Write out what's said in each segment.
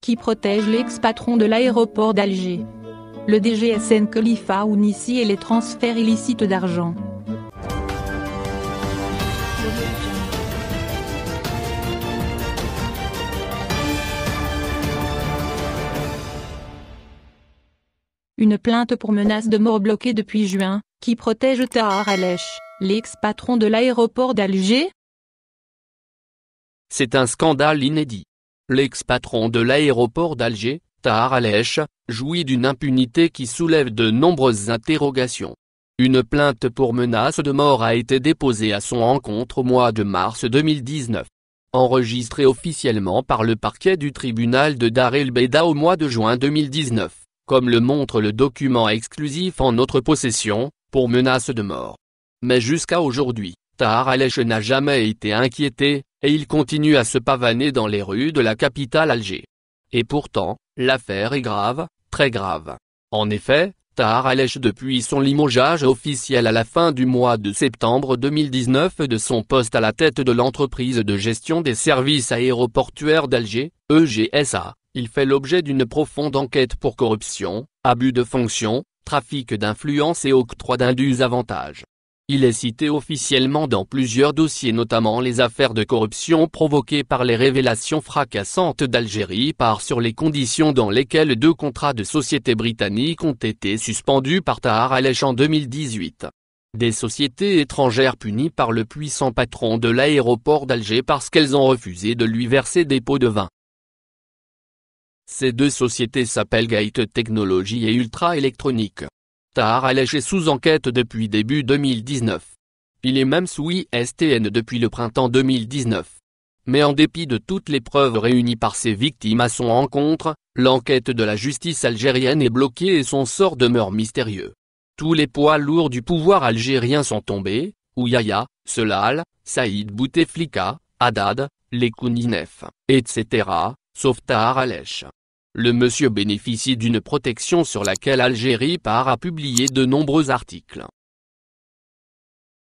qui protège l'ex-patron de l'aéroport d'Alger. Le DGSN Khalifa Ounissi et les transferts illicites d'argent. Une plainte pour menace de mort bloquée depuis juin, qui protège Tahar Alèche, l'ex-patron de l'aéroport d'Alger C'est un scandale inédit l'ex-patron de l'aéroport d'Alger, Tahar Alèche, jouit d'une impunité qui soulève de nombreuses interrogations. Une plainte pour menace de mort a été déposée à son encontre au mois de mars 2019. Enregistrée officiellement par le parquet du tribunal de Dar el Beda au mois de juin 2019, comme le montre le document exclusif en notre possession, pour menace de mort. Mais jusqu'à aujourd'hui, Alèche n'a jamais été inquiété, et il continue à se pavaner dans les rues de la capitale Alger. Et pourtant, l'affaire est grave, très grave. En effet, Tahar Alèche depuis son limogeage officiel à la fin du mois de septembre 2019 de son poste à la tête de l'entreprise de gestion des services aéroportuaires d'Alger, EGSA, il fait l'objet d'une profonde enquête pour corruption, abus de fonction, trafic d'influence et octroi d'indus avantages. Il est cité officiellement dans plusieurs dossiers notamment les affaires de corruption provoquées par les révélations fracassantes d'Algérie par sur les conditions dans lesquelles deux contrats de sociétés britanniques ont été suspendus par Tahar Alech en 2018. Des sociétés étrangères punies par le puissant patron de l'aéroport d'Alger parce qu'elles ont refusé de lui verser des pots de vin. Ces deux sociétés s'appellent Gate Technology et Ultra Electronique. Tahar Alèche est sous enquête depuis début 2019. Il est même sous ISTN depuis le printemps 2019. Mais en dépit de toutes les preuves réunies par ses victimes à son encontre, l'enquête de la justice algérienne est bloquée et son sort demeure mystérieux. Tous les poids lourds du pouvoir algérien sont tombés, Ouyaya, Selal, Saïd Bouteflika, Haddad, Lekouninef, etc., sauf Tahar Alèche le monsieur bénéficie d'une protection sur laquelle Algérie part a publié de nombreux articles.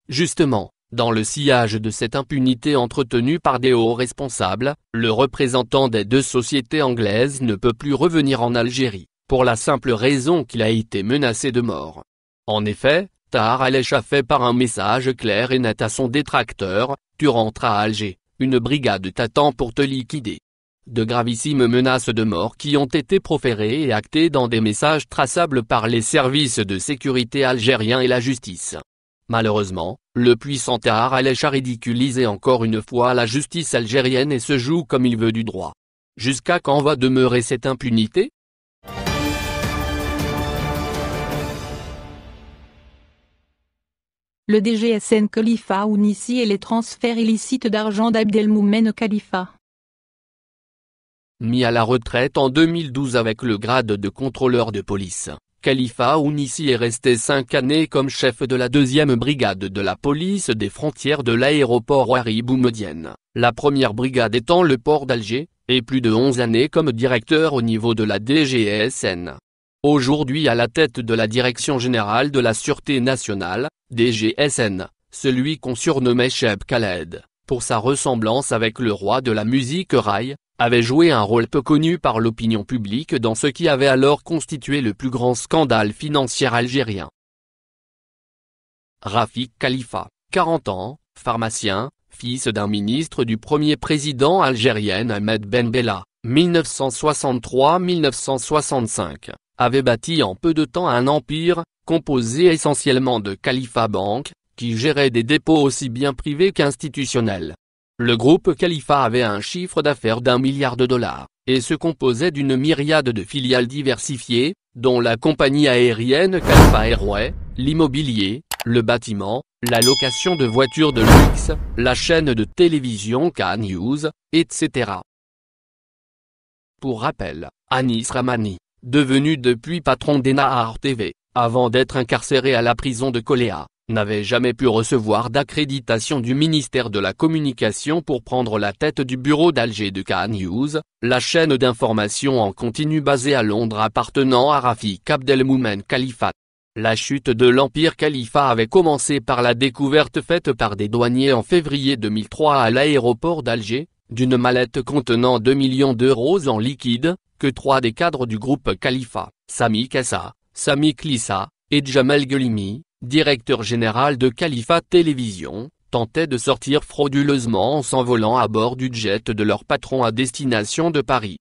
Justement, dans le sillage de cette impunité entretenue par des hauts responsables, le représentant des deux sociétés anglaises ne peut plus revenir en Algérie, pour la simple raison qu'il a été menacé de mort. En effet, Tar Alech a fait par un message clair et net à son détracteur, tu rentres à Alger, une brigade t'attend pour te liquider de gravissimes menaces de mort qui ont été proférées et actées dans des messages traçables par les services de sécurité algériens et la justice. Malheureusement, le puissant Tahar al a ridiculisé encore une fois la justice algérienne et se joue comme il veut du droit. Jusqu'à quand va demeurer cette impunité Le DGSN Khalifa Ounissi et les transferts illicites d'argent d'Abdelmoumen Khalifa Mis à la retraite en 2012 avec le grade de contrôleur de police, Khalifa Ounissi est resté cinq années comme chef de la deuxième brigade de la police des frontières de l'aéroport Wari Boumediene, la première brigade étant le port d'Alger, et plus de 11 années comme directeur au niveau de la DGSN. Aujourd'hui à la tête de la Direction Générale de la Sûreté Nationale, DGSN, celui qu'on surnommait Cheb Khaled, pour sa ressemblance avec le roi de la musique Rai, avait joué un rôle peu connu par l'opinion publique dans ce qui avait alors constitué le plus grand scandale financier algérien. Rafik Khalifa, 40 ans, pharmacien, fils d'un ministre du premier président algérien Ahmed Ben Bella, 1963-1965, avait bâti en peu de temps un empire, composé essentiellement de Khalifa Bank, qui gérait des dépôts aussi bien privés qu'institutionnels. Le groupe Khalifa avait un chiffre d'affaires d'un milliard de dollars, et se composait d'une myriade de filiales diversifiées, dont la compagnie aérienne Khalifa Airway, l'immobilier, le bâtiment, la location de voitures de luxe, la chaîne de télévision K-News, etc. Pour rappel, Anis Ramani, devenu depuis patron d'Enahar TV, avant d'être incarcéré à la prison de Coléa, n'avait jamais pu recevoir d'accréditation du ministère de la Communication pour prendre la tête du bureau d'Alger de k News, la chaîne d'information en continu basée à Londres appartenant à Rafiq Abdelmoumen Khalifa. La chute de l'Empire Khalifa avait commencé par la découverte faite par des douaniers en février 2003 à l'aéroport d'Alger, d'une mallette contenant 2 millions d'euros en liquide, que trois des cadres du groupe Khalifa, Sami Kassa, Sami Klissa, et Jamal Ghulimi, directeur général de Khalifa Télévision, tentait de sortir frauduleusement en s'envolant à bord du jet de leur patron à destination de Paris.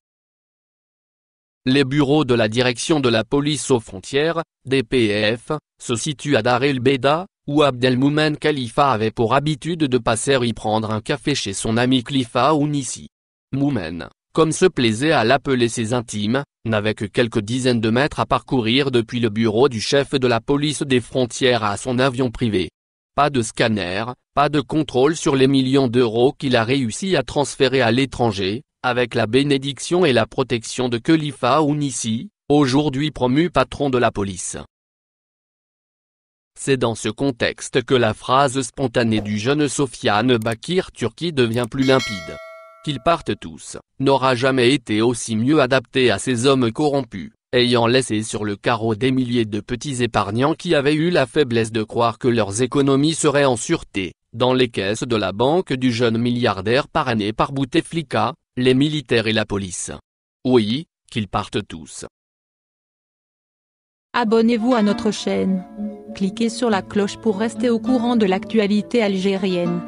Les bureaux de la direction de la police aux frontières, DPF, se situent à Dar el Beda, où Abdelmoumen Khalifa avait pour habitude de passer y prendre un café chez son ami Khalifa Ounissi. Moumen, comme se plaisait à l'appeler ses intimes, n'avait que quelques dizaines de mètres à parcourir depuis le bureau du chef de la police des frontières à son avion privé. Pas de scanner, pas de contrôle sur les millions d'euros qu'il a réussi à transférer à l'étranger, avec la bénédiction et la protection de Khalifa Ounissi, aujourd'hui promu patron de la police. C'est dans ce contexte que la phrase spontanée du jeune Sofiane Bakir Turki devient plus limpide qu'ils partent tous, n'aura jamais été aussi mieux adapté à ces hommes corrompus, ayant laissé sur le carreau des milliers de petits épargnants qui avaient eu la faiblesse de croire que leurs économies seraient en sûreté, dans les caisses de la banque du jeune milliardaire parrainé par Bouteflika, les militaires et la police. Oui, qu'ils partent tous. Abonnez-vous à notre chaîne. Cliquez sur la cloche pour rester au courant de l'actualité algérienne.